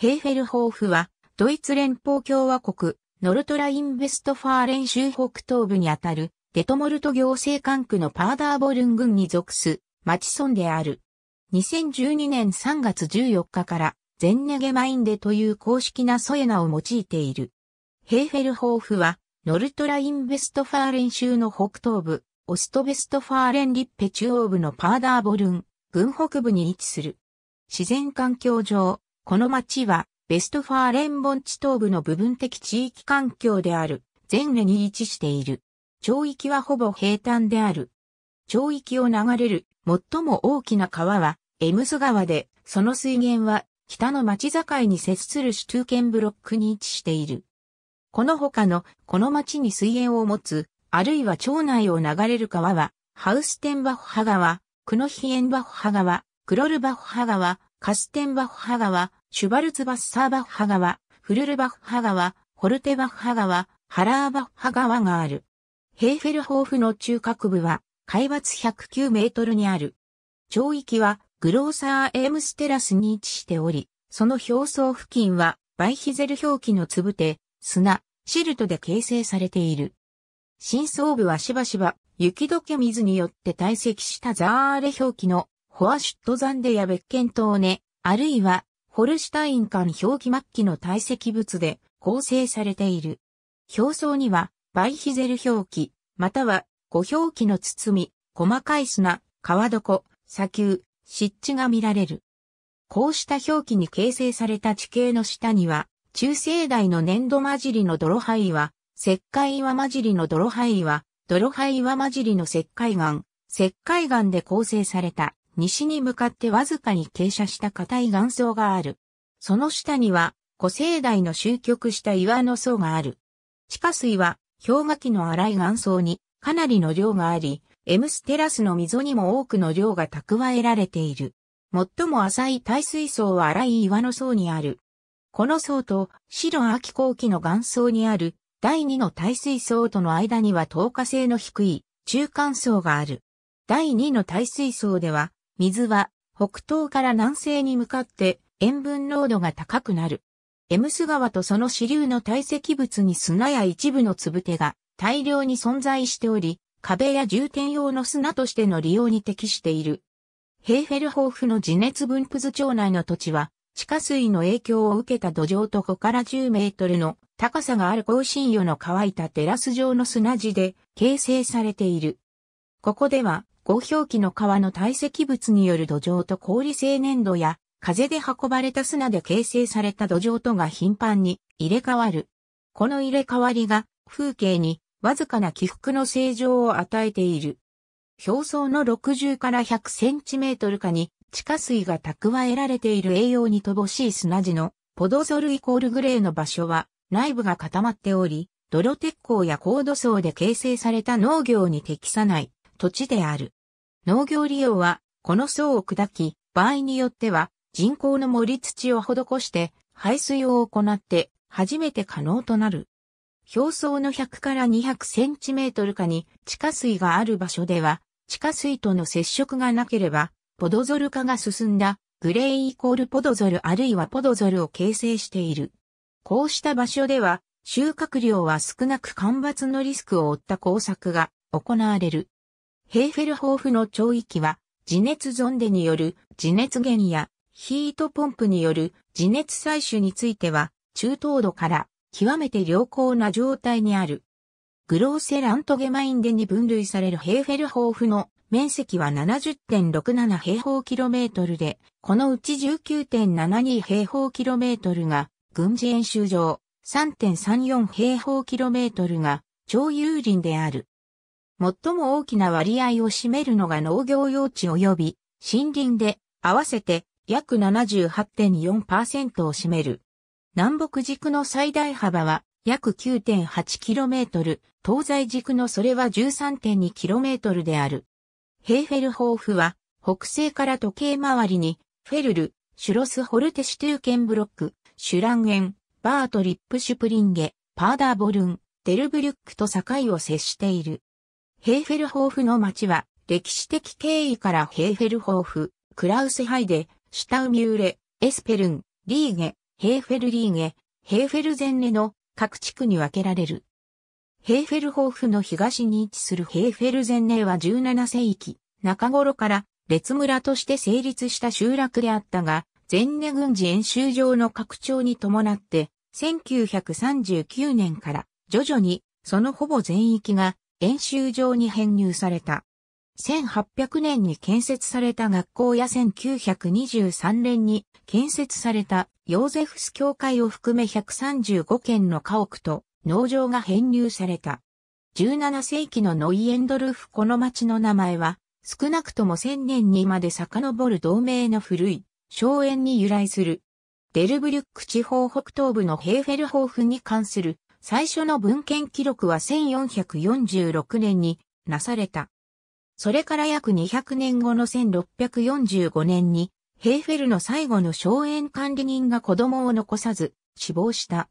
ヘーフェルホーフは、ドイツ連邦共和国、ノルトラインベストファーレン州北東部にあたる、デトモルト行政管区のパーダーボルン郡に属す、町村である。2012年3月14日から、ゼンネゲマインデという公式なソエナを用いている。ヘーフェルホーフは、ノルトラインベストファーレン州の北東部、オストベストファーレンリッペ中央部のパーダーボルン、郡北部に位置する。自然環境上、この町は、ベストファーレン盆地東部の部分的地域環境である、前レに位置している。町域はほぼ平坦である。町域を流れる最も大きな川は、エムズ川で、その水源は、北の町境に接するシュトゥーケンブロックに位置している。この他の、この町に水源を持つ、あるいは町内を流れる川は、ハウステンバッハ川、クノヒエンバッハ川、クロルバッハ川、カステンバッハ川、シュバルツバッサーバッハ川、フルルバッハ川、ホルテバッハ川、ハラーバッハ川がある。ヘーフェルホーフの中核部は、海抜109メートルにある。町域は、グローサーエームステラスに位置しており、その表層付近は、バイヒゼル表記の粒で、砂、シルトで形成されている。深層部はしばしば、雪解け水によって堆積したザーレ表記のホアシュットザンデや別件島根、あるいは、ホルシュタイン間表記末期の堆積物で構成されている。表層には、バイヒゼル表記、または、5。表記の包み、細かい砂、川床、砂丘、湿地が見られる。こうした表記に形成された地形の下には、中世代の粘土混じりの泥灰は、石灰岩混じりの泥灰は、泥灰岩混じりの石灰岩、石灰岩で構成された。西に向かってわずかに傾斜した硬い岩層がある。その下には古生代の終局した岩の層がある。地下水は氷河期の荒い岩層にかなりの量があり、エムステラスの溝にも多くの量が蓄えられている。最も浅い耐水層は荒い岩の層にある。この層と白秋後期の岩層にある第二の耐水層との間には透過性の低い中間層がある。第二の耐水層では水は北東から南西に向かって塩分濃度が高くなる。エムス川とその支流の堆積物に砂や一部の粒手が大量に存在しており、壁や重点用の砂としての利用に適している。ヘーフェルホーフの地熱分布図町内の土地は、地下水の影響を受けた土壌と5から10メートルの高さがある高深魚の乾いたテラス状の砂地で形成されている。ここでは合氷期の川の堆積物による土壌と氷性粘土や風で運ばれた砂で形成された土壌とが頻繁に入れ替わる。この入れ替わりが風景にわずかな起伏の正常を与えている。表層の60から100センチメートル下に地下水が蓄えられている栄養に乏しい砂地のポドゾルイコールグレーの場所は内部が固まっており、泥鉄鋼や高土層で形成された農業に適さない土地である。農業利用は、この層を砕き、場合によっては、人工の盛り土を施して、排水を行って、初めて可能となる。表層の100から200センチメートル下に地下水がある場所では、地下水との接触がなければ、ポドゾル化が進んだグレーイコールポドゾルあるいはポドゾルを形成している。こうした場所では、収穫量は少なく干ばつのリスクを負った工作が行われる。ヘーフェルホーフの超域は、地熱ゾンデによる地熱源やヒートポンプによる地熱採取については、中等度から極めて良好な状態にある。グローセラントゲマインデに分類されるヘーフェルホーフの面積は70.67平方キロメートルで、このうち19.72平方キロメートルが軍事演習場、3.34平方キロメートルが超有林である。最も大きな割合を占めるのが農業用地及び森林で合わせて約78.4%を占める。南北軸の最大幅は約 9.8km、東西軸のそれは 13.2km である。ヘーフェルホーフは北西から時計回りにフェルル、シュロスホルテシュトゥーケンブロック、シュランエン、バートリップシュプリンゲ、パーダーボルン、デルブリュックと境を接している。ヘーフェルホーフの町は、歴史的経緯からヘーフェルホーフ、クラウスハイデ、シュタウミューレ、エスペルン、リーゲ、ヘーフェルリーゲ、ヘーフェルゼンネの各地区に分けられる。ヘーフェルホーフの東に位置するヘーフェルゼンネは17世紀、中頃から列村として成立した集落であったが、ゼンネ軍事演習場の拡張に伴って、1939年から徐々にそのほぼ全域が演習場に編入された。1800年に建設された学校や1923年に建設されたヨーゼフス教会を含め135軒の家屋と農場が編入された。17世紀のノイエンドルフこの町の名前は少なくとも1000年にまで遡る同盟の古い荘園に由来する。デルブリュック地方北東部のヘーフェルホーフに関する最初の文献記録は1446年になされた。それから約200年後の1645年に、ヘーフェルの最後の荘園管理人が子供を残さず死亡した。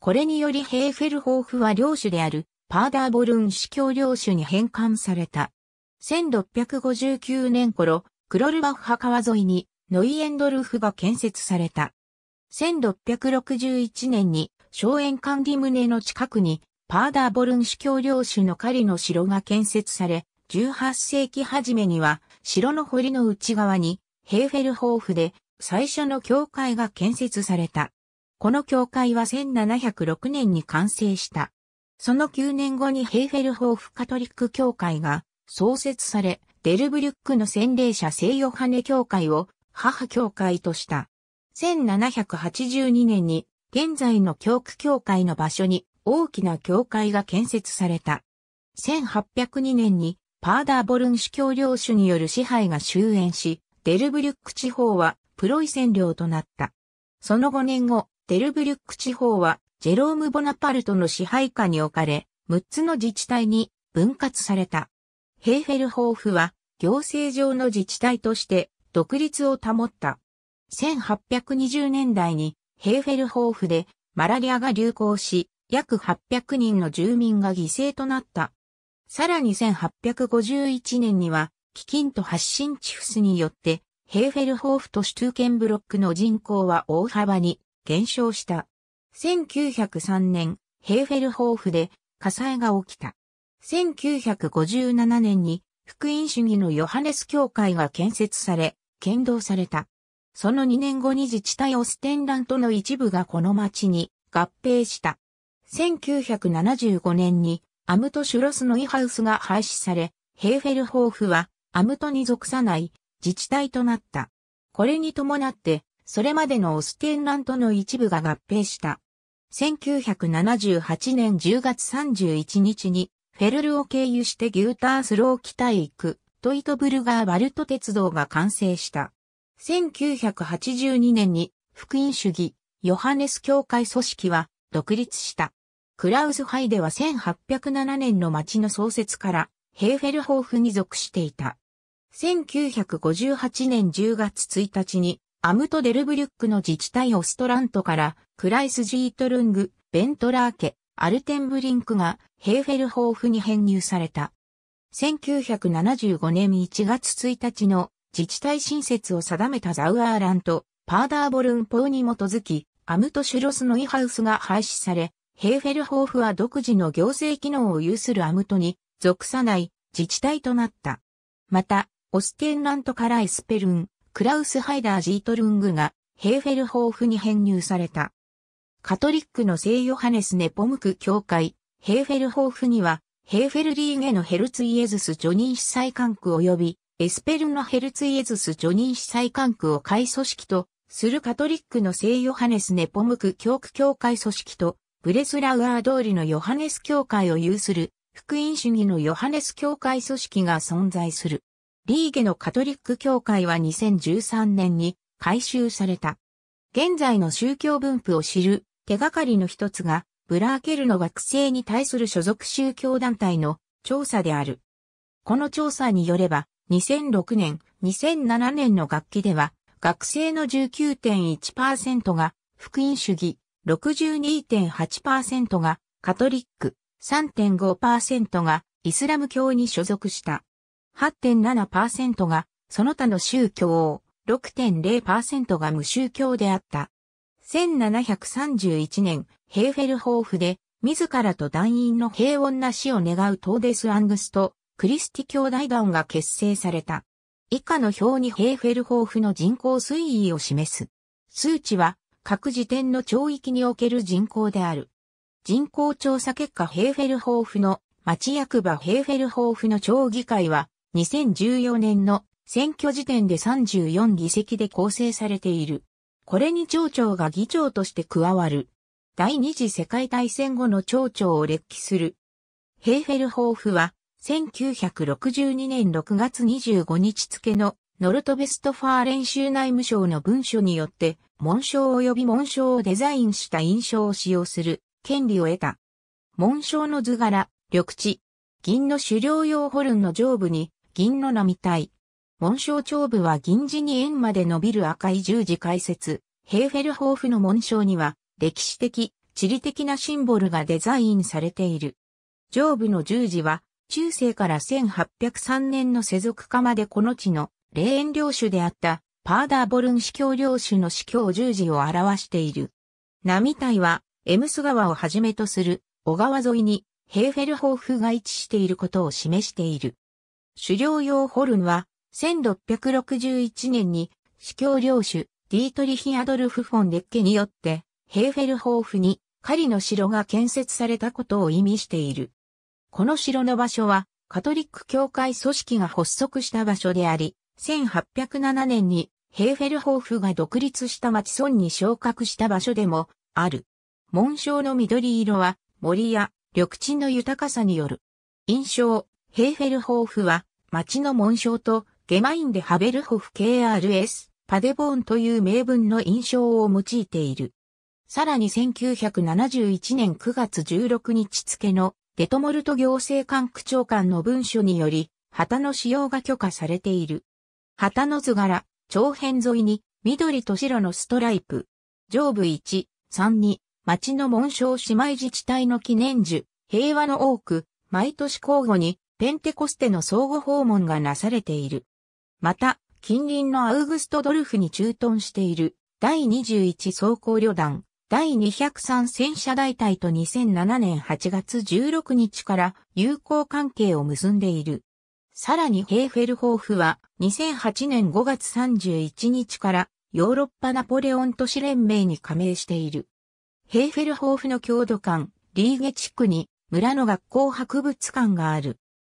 これによりヘーフェル抱負は領主であるパーダーボルン司教領主に返還された。1659年頃、クロルバッハ川沿いにノイエンドルフが建設された。1661年に荘園管理棟の近くに、パーダーボルン主教領主の狩りの城が建設され、18世紀初めには、城の堀の内側に、ヘーフェルホーフで、最初の教会が建設された。この教会は1706年に完成した。その9年後にヘーフェルホーフカトリック教会が創設され、デルブリュックの洗礼者聖ヨハネ教会を母教会とした。1782年に現在の教区教会の場所に大きな教会が建設された。1802年にパーダーボルン主教領主による支配が終焉し、デルブリュック地方はプロイセン領となった。その5年後、デルブリュック地方はジェローム・ボナパルトの支配下に置かれ、6つの自治体に分割された。ヘーフェルホーフは行政上の自治体として独立を保った。1820年代にヘーフェルホーフでマラリアが流行し、約800人の住民が犠牲となった。さらに1851年には、基金と発信チフスによって、ヘーフェルホーフとシュトゥーケンブロックの人口は大幅に減少した。1903年、ヘーフェルホーフで火災が起きた。1957年に福音主義のヨハネス教会が建設され、剣道された。その2年後に自治体オステンラントの一部がこの町に合併した。1975年にアムトシュロスのイハウスが廃止され、ヘーフェルホーフはアムトに属さない自治体となった。これに伴って、それまでのオステンラントの一部が合併した。1978年10月31日に、フェルルを経由してギュータースロー北へ行く、トイトブルガーバルト鉄道が完成した。1982年に福音主義ヨハネス教会組織は独立した。クラウズハイでは1807年の町の創設からヘーフェルホーフに属していた。1958年10月1日にアムトデルブリュックの自治体オストラントからクライスジートルング、ベントラー家、アルテンブリンクがヘーフェルホーフに編入された。1975年1月1日の自治体新設を定めたザウアーラント、パーダーボルン法に基づき、アムトシュロスのイハウスが廃止され、ヘーフェルホーフは独自の行政機能を有するアムトに属さない自治体となった。また、オステンラントからエスペルン、クラウス・ハイダー・ジートルングがヘーフェルホーフに編入された。カトリックの聖ヨハネス・ネポムク教会、ヘーフェルホーフには、ヘーフェルリーゲのヘルツイエズス・ジョニー司祭管区及び、エスペルノ・ヘルツイエズス・ジョニー司祭管区を会組織とするカトリックの聖ヨハネス・ネポムク教区教会組織とブレスラウアー通りのヨハネス教会を有する福音主義のヨハネス教会組織が存在する。リーゲのカトリック教会は2013年に改修された。現在の宗教分布を知る手がかりの一つが、ブラーケルの惑星に対する所属宗教団体の調査である。この調査によれば、2006年、2007年の学期では、学生の19.1%が福音主義、62.8%がカトリック、3.5%がイスラム教に所属した。8.7%がその他の宗教を、6.0%が無宗教であった。1731年、ヘーフェルホーフで、自らと団員の平穏な死を願うトーデス・アングスト、クリスティ兄弟団が結成された。以下の表にヘーフェルホーフの人口推移を示す。数値は各時点の町域における人口である。人口調査結果ヘーフェルホーフの町役場ヘーフェルホーフの町議会は2014年の選挙時点で34議席で構成されている。これに町長が議長として加わる。第二次世界大戦後の町長を列記する。ヘーフェルホーフは1962年6月25日付のノルトベストファー練習内務省の文書によって、紋章及び紋章をデザインした印象を使用する権利を得た。紋章の図柄、緑地、銀の狩猟用ホルンの上部に銀の並体。紋章長部は銀地に円まで伸びる赤い十字解説。ヘーフェルホーフの紋章には歴史的、地理的なシンボルがデザインされている。上部の十字は中世から1803年の世俗化までこの地の霊園領主であったパーダーボルン司教領主の司教十字を表している。並体はエムス川をはじめとする小川沿いにヘーフェルホーフが位置していることを示している。狩猟用ホルンは1661年に司教領主ディートリヒ・アドルフ・フォン・デッケによってヘーフェルホーフに狩りの城が建設されたことを意味している。この城の場所は、カトリック教会組織が発足した場所であり、1807年にヘーフェルホーフが独立した町村に昇格した場所でもある。紋章の緑色は森や緑地の豊かさによる。印象、ヘーフェルホーフは町の紋章とゲマインでハベルホフ KRS、パデボーンという名分の印象を用いている。さらに1971年9月16日付のデトモルト行政官区長官の文書により、旗の使用が許可されている。旗の図柄、長辺沿いに、緑と白のストライプ。上部1、3に、町の紋章姉妹自治体の記念樹、平和の多く、毎年交互に、ペンテコステの相互訪問がなされている。また、近隣のアウグストドルフに駐屯している、第21装甲旅団、第203戦車大隊と2007年8月16日から友好関係を結んでいる。さらにヘーフェルホーフは2008年5月31日からヨーロッパナポレオン都市連盟に加盟している。ヘーフェルホーフの郷土館、リーゲ地区に村の学校博物館がある。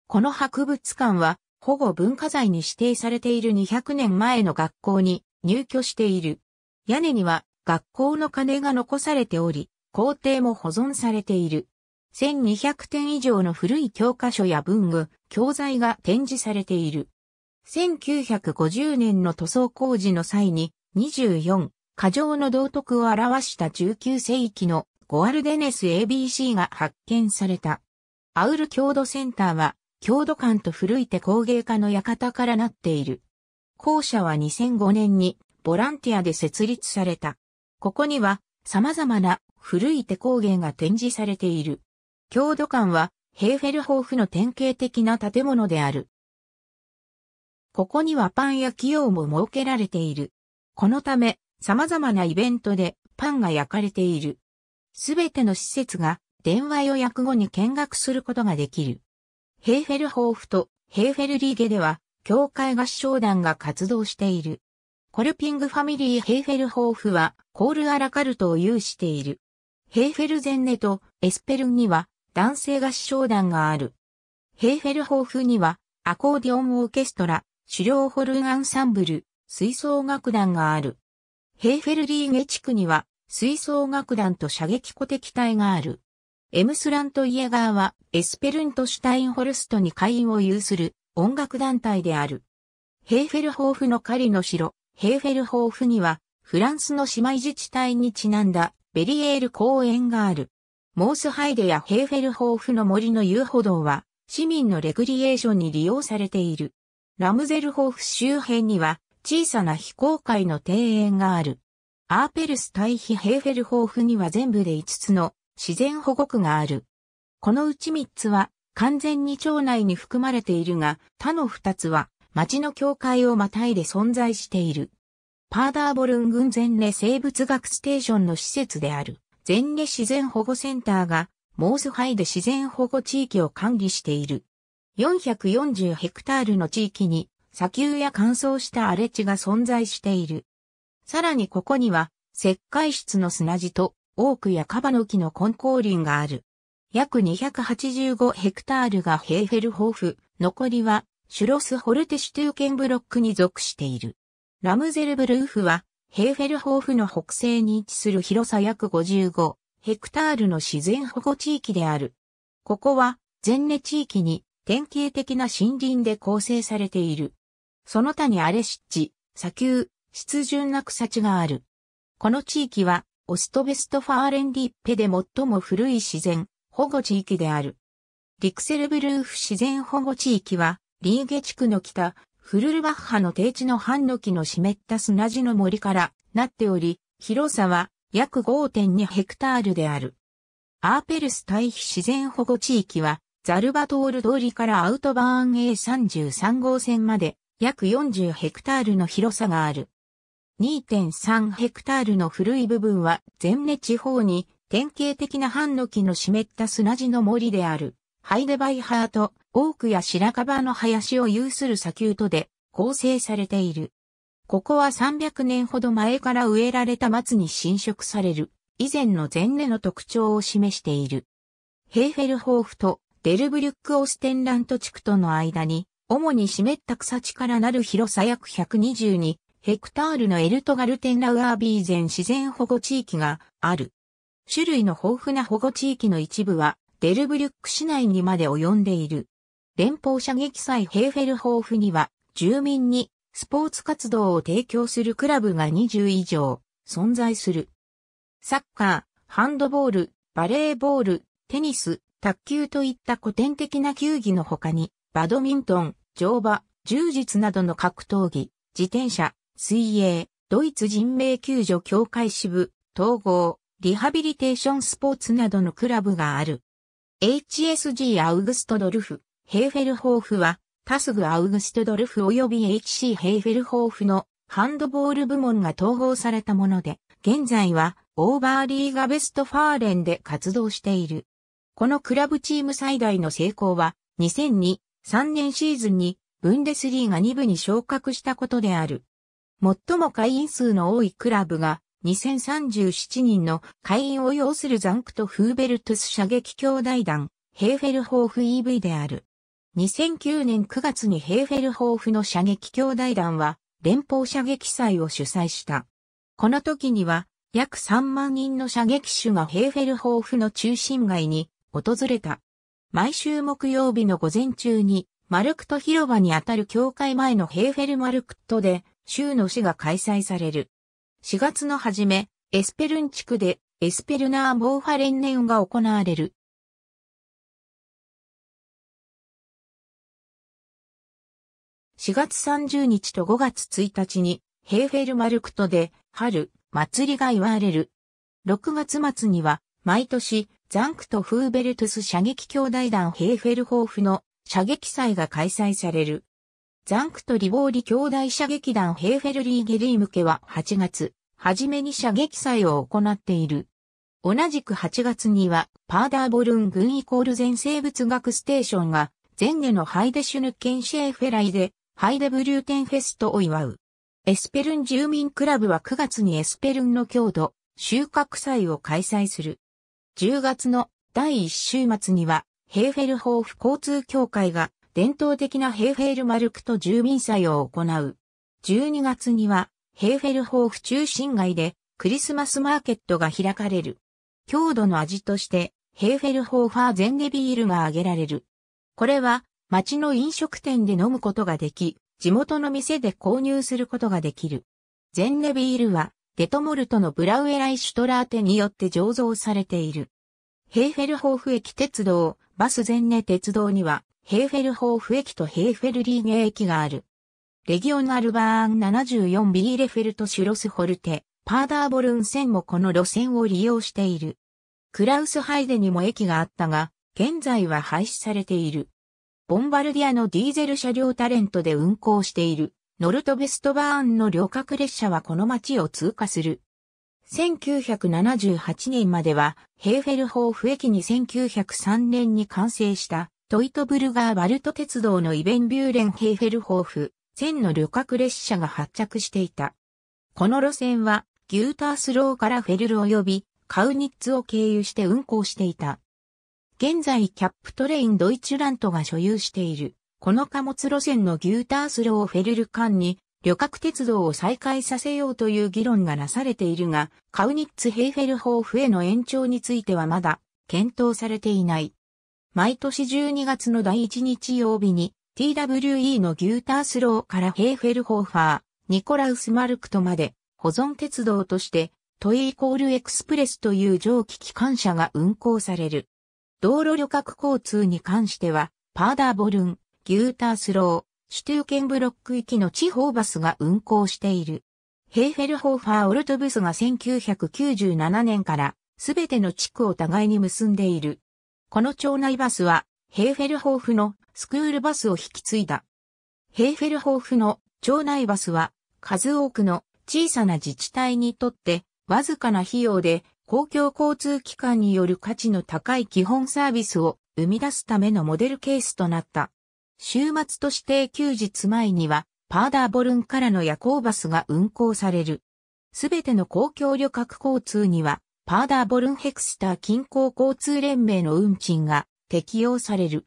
この博物館は保護文化財に指定されている200年前の学校に入居している。屋根には学校の鐘が残されており、校庭も保存されている。1200点以上の古い教科書や文具、教材が展示されている。1950年の塗装工事の際に24、過剰の道徳を表した19世紀のゴアルデネス ABC が発見された。アウル郷土センターは、郷土館と古い手工芸家の館からなっている。校舎は2005年にボランティアで設立された。ここには様々な古い手工芸が展示されている。郷土館はヘーフェルホーフの典型的な建物である。ここにはパン焼き用も設けられている。このため様々なイベントでパンが焼かれている。すべての施設が電話予約後に見学することができる。ヘーフェルホーフとヘーフェルリーゲでは、教会合唱団が活動している。コルピングファミリーヘーフェルホーフはコールアラカルトを有している。ヘーフェルゼンネとエスペルンには男性合唱団がある。ヘーフェルホーフにはアコーディオンオーケストラ、狩猟ホルンアンサンブル、吹奏楽団がある。ヘーフェルリーゲ地区には吹奏楽団と射撃鼓敵隊がある。エムスラント・イエガーはエスペルント・シュタインホルストに会員を有する音楽団体である。ヘーフェルホーフの狩りの城、ヘーフェルホーフには、フランスの姉妹自治体にちなんだベリエール公園がある。モースハイデやヘーフェルホーフの森の遊歩道は、市民のレクリエーションに利用されている。ラムゼルホーフ周辺には、小さな非公開の庭園がある。アーペルス対比ヘーフェルホーフには全部で5つの自然保護区がある。このうち3つは完全に町内に含まれているが、他の2つは町の境界をまたいで存在している。パーダーボルン群全レ生物学ステーションの施設である、全レ自然保護センターが、モースハイで自然保護地域を管理している。440ヘクタールの地域に、砂丘や乾燥した荒れ地が存在している。さらにここには、石灰質の砂地と、オークやカバノキの根高林がある。約285ヘクタールがヘーフェルホーフ、残りはシュロスホルテシュトゥーケンブロックに属している。ラムゼルブルーフは、ヘーフェルホーフの北西に位置する広さ約55ヘクタールの自然保護地域である。ここは、全ネ地域に典型的な森林で構成されている。その他に荒れ湿地、砂丘、湿潤な草地がある。この地域は、オストベストファーレンディッペで最も古い自然保護地域である。リクセルブルーフ自然保護地域は、リーゲ地区の北、フルルバッハの低地のハンノキの湿った砂地の森からなっており、広さは約5.2ヘクタールである。アーペルス対比自然保護地域は、ザルバトール通りからアウトバーン A33 号線まで約40ヘクタールの広さがある。2.3ヘクタールの古い部分は全熱。地方に典型的なハンノキの湿った砂地の森であるハイデバイハート多くや白樺の林を有する砂丘とで構成されている。ここは300年ほど前から植えられた松に侵食される、以前の前年の特徴を示している。ヘーフェルホーフとデルブリュック・オステンラント地区との間に、主に湿った草地からなる広さ約122ヘクタールのエルトガルテンラウアービーゼン自然保護地域がある。種類の豊富な保護地域の一部はデルブリュック市内にまで及んでいる。連邦射撃祭ヘーフェルホーフには、住民にスポーツ活動を提供するクラブが20以上存在する。サッカー、ハンドボール、バレーボール、テニス、卓球といった古典的な球技の他に、バドミントン、乗馬、柔術などの格闘技、自転車、水泳、ドイツ人命救助協会支部、統合、リハビリテーションスポーツなどのクラブがある。HSG アウグストドルフ、ヘーフェルホーフは、タスグ・アウグストドルフ及び HC ヘーフェルホーフのハンドボール部門が統合されたもので、現在はオーバーリーガ・ベストファーレンで活動している。このクラブチーム最大の成功は、2002、3年シーズンにブンデスリーが2部に昇格したことである。最も会員数の多いクラブが2037人の会員を要するザンクト・フーベルトゥス射撃兄弟団、ヘーフェルホーフ EV である。2009年9月にヘーフェルホーフの射撃兄弟団は連邦射撃祭を主催した。この時には約3万人の射撃手がヘーフェルホーフの中心街に訪れた。毎週木曜日の午前中にマルクト広場にあたる教会前のヘーフェルマルクトで州の市が開催される。4月の初め、エスペルン地区でエスペルナー・ボーファレンネンが行われる。4月30日と5月1日に、ヘーフェルマルクトで、春、祭りが祝われる。6月末には、毎年、ザンクト・フーベルトゥス射撃兄弟団ヘーフェルホーフの射撃祭が開催される。ザンクト・リボーリ兄弟射撃団ヘーフェルリーゲリー向けは8月、初めに射撃祭を行っている。同じく8月には、パーダーボルン軍イコール全生物学ステーションが、前下のハイデシュヌッケンシェーフェライで、ハイデブリューテンフェストを祝う。エスペルン住民クラブは9月にエスペルンの郷土、収穫祭を開催する。10月の第1週末には、ヘーフェルホーフ交通協会が伝統的なヘーフェルマルクと住民祭を行う。12月には、ヘーフェルホーフ中心街でクリスマスマーケットが開かれる。郷土の味として、ヘーフェルホーファーゼンゲビールが挙げられる。これは、町の飲食店で飲むことができ、地元の店で購入することができる。ゼンネビールは、デトモルトのブラウエライシュトラーテによって醸造されている。ヘーフェルホーフ駅鉄道、バスゼンネ鉄道には、ヘーフェルホーフ駅とヘーフェルリーゲ駅がある。レギオナルバーン7 4ビーレフェルトシュロスホルテ、パーダーボルン線もこの路線を利用している。クラウスハイデにも駅があったが、現在は廃止されている。ボンバルディアのディーゼル車両タレントで運行している、ノルトベストバーンの旅客列車はこの街を通過する。1978年までは、ヘーフェルホーフ駅に1903年に完成した、トイトブルガーバルト鉄道のイベンビューレンヘーフェルホーフ線の旅客列車が発着していた。この路線は、ギュータースローからフェルル及び、カウニッツを経由して運行していた。現在キャップトレインドイチラントが所有している、この貨物路線のギュータースローフェルル間に、旅客鉄道を再開させようという議論がなされているが、カウニッツ・ヘーフェルホーフへの延長についてはまだ検討されていない。毎年12月の第1日曜日に TWE のギュータースローからヘーフェルホーファー、ニコラウス・マルクトまで保存鉄道としてトイイコールエクスプレスという蒸気機関車が運行される。道路旅客交通に関しては、パーダーボルン、ギュータースロー、シュトゥーケンブロック行きの地方バスが運行している。ヘーフェルホーファーオルトブスが1997年からすべての地区を互いに結んでいる。この町内バスはヘーフェルホーフのスクールバスを引き継いだ。ヘーフェルホーフの町内バスは数多くの小さな自治体にとってわずかな費用で公共交通機関による価値の高い基本サービスを生み出すためのモデルケースとなった。週末として休日前には、パーダーボルンからの夜行バスが運行される。すべての公共旅客交通には、パーダーボルンヘクスター近郊交通連盟の運賃が適用される。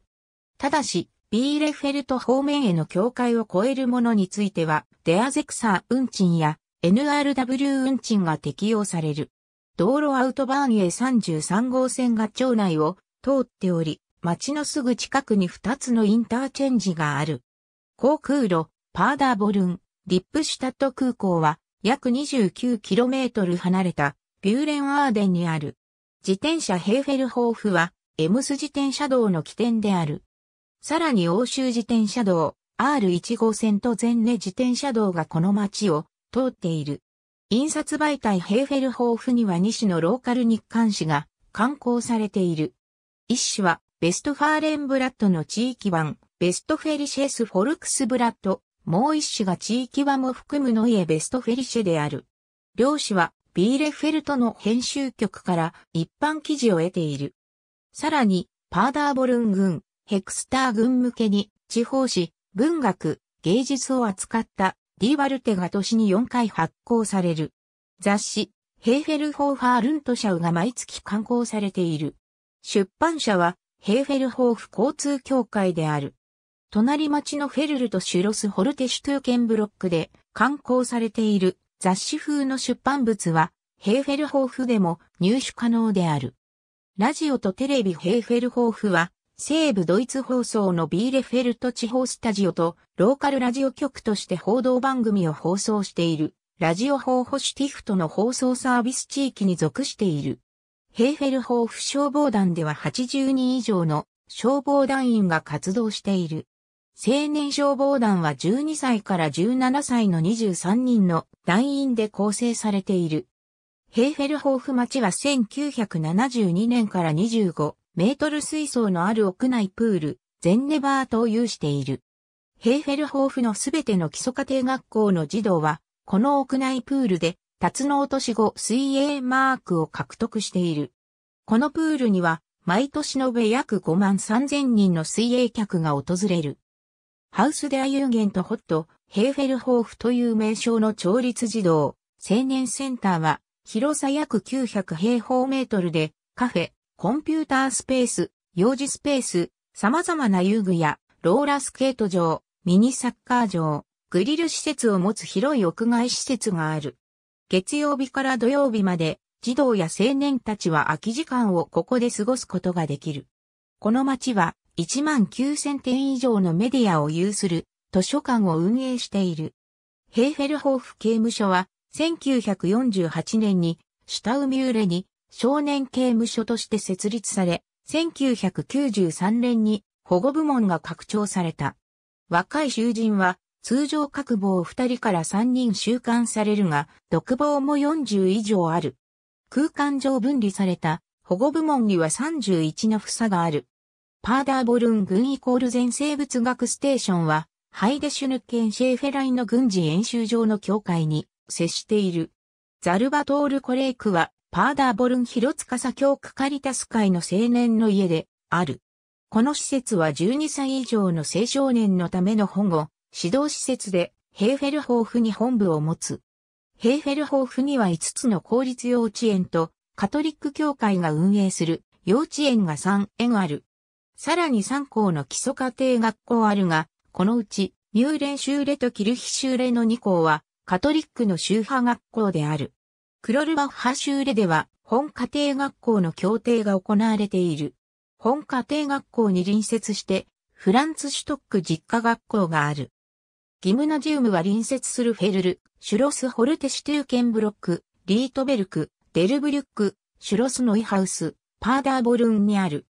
ただし、ビーレフェルト方面への境界を超えるものについては、デアゼクサー運賃や NRW 運賃が適用される。道路アウトバーンへ3 3号線が町内を通っており、町のすぐ近くに2つのインターチェンジがある。航空路、パーダーボルン、ディップシュタット空港は約 29km 離れたビューレンアーデンにある。自転車ヘーフェルホーフはエムス自転車道の起点である。さらに欧州自転車道 R1 号線と全ネ自転車道がこの町を通っている。印刷媒体ヘーフェルホーフには2種のローカル日刊誌が刊行されている。一種は、ベストファーレンブラッドの地域版、ベストフェリシェス・フォルクスブラッド、もう一種が地域版も含むノイエ・ベストフェリシェである。両種は、ビーレフェルトの編集局から一般記事を得ている。さらに、パーダーボルン軍、ヘクスター軍向けに、地方紙、文学、芸術を扱ったディーワルテが年に4回発行される。雑誌、ヘーフェルホーファールント社が毎月刊行されている。出版社は、ヘーフェルホーフ交通協会である。隣町のフェルルとシュロスホルテシュトゥーケンブロックで刊行されている雑誌風の出版物はヘーフェルホーフでも入手可能である。ラジオとテレビヘーフェルホーフは西部ドイツ放送のビーレフェルト地方スタジオとローカルラジオ局として報道番組を放送しているラジオ法保守ティフトの放送サービス地域に属している。ヘーフェルホーフ消防団では80人以上の消防団員が活動している。青年消防団は12歳から17歳の23人の団員で構成されている。ヘーフェルホーフ町は1972年から25メートル水槽のある屋内プール、ゼンネバートを有している。ヘーフェルホーフのすべての基礎家庭学校の児童は、この屋内プールで、辰の落とし後水泳マークを獲得している。このプールには、毎年延べ約5万3000人の水泳客が訪れる。ハウスデアユーゲンとホット、ヘーフェルホーフという名称の調律児童、青年センターは、広さ約900平方メートルで、カフェ、コンピュータースペース、幼児スペース、様々な遊具や、ローラースケート場、ミニサッカー場、グリル施設を持つ広い屋外施設がある。月曜日から土曜日まで、児童や青年たちは空き時間をここで過ごすことができる。この街は、1万9000点以上のメディアを有する図書館を運営している。ヘーフェルホーフ刑務所は1948年に下海売れに少年刑務所として設立され、1993年に保護部門が拡張された。若い囚人は通常各房2人から3人収監されるが、独房も40以上ある。空間上分離された保護部門には31の房がある。パーダーボルン軍イコール全生物学ステーションは、ハイデシュヌッケンシェーフェライの軍事演習場の境界に接している。ザルバトール・コレイクはパーダーボルン広司教区カリタス会の青年の家である。この施設は12歳以上の青少年のための保護、指導施設でヘーフェルホーフに本部を持つ。ヘーフェルホーフには5つの公立幼稚園とカトリック教会が運営する幼稚園が3園ある。さらに3校の基礎家庭学校あるが、このうちミューレン州レとキルヒ州レの2校はカトリックの宗派学校である。クロルバッハ州レでは、本家庭学校の協定が行われている。本家庭学校に隣接して、フランツシュトック実家学校がある。ギムナジウムは隣接するフェルル、シュロスホルテシュテューケンブロック、リートベルク、デルブリュック、シュロスノイハウス、パーダーボルンにある。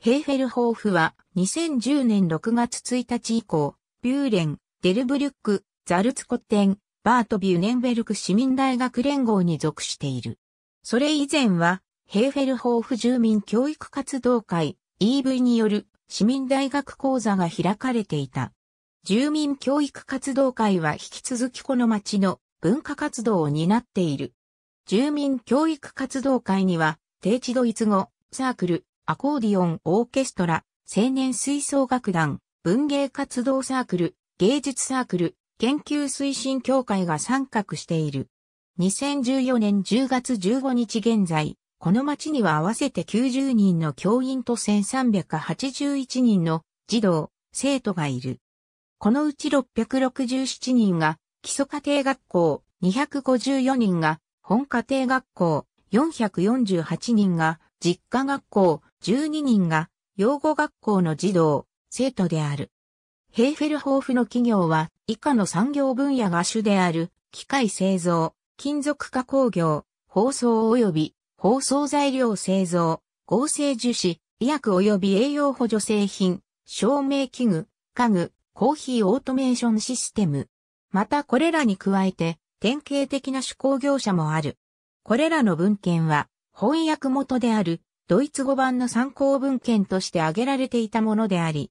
ヘーフェルホーフは2010年6月1日以降、ビューレン、デルブリュック、ザルツコッテン、バート・ビュネンベルク市民大学連合に属している。それ以前は、ヘーフェルホーフ住民教育活動会 EV による市民大学講座が開かれていた。住民教育活動会は引き続きこの町の文化活動を担っている。住民教育活動会には、低地ドイツ語、サークル、アコーディオン、オーケストラ、青年吹奏楽団、文芸活動サークル、芸術サークル、研究推進協会が参画している。2014年10月15日現在、この町には合わせて90人の教員と1381人の児童、生徒がいる。このうち667人が基礎家庭学校、254人が本家庭学校、448人が実家学校、12人が養護学校の児童、生徒である。ヘーフェルホーフの企業は以下の産業分野が主である、機械製造、金属加工業、包装及び包装材料製造、合成樹脂、医薬及び栄養補助製品、照明器具、家具、コーヒーオートメーションシステム。またこれらに加えて、典型的な手工業者もある。これらの文献は、翻訳元である、ドイツ語版の参考文献として挙げられていたものであり、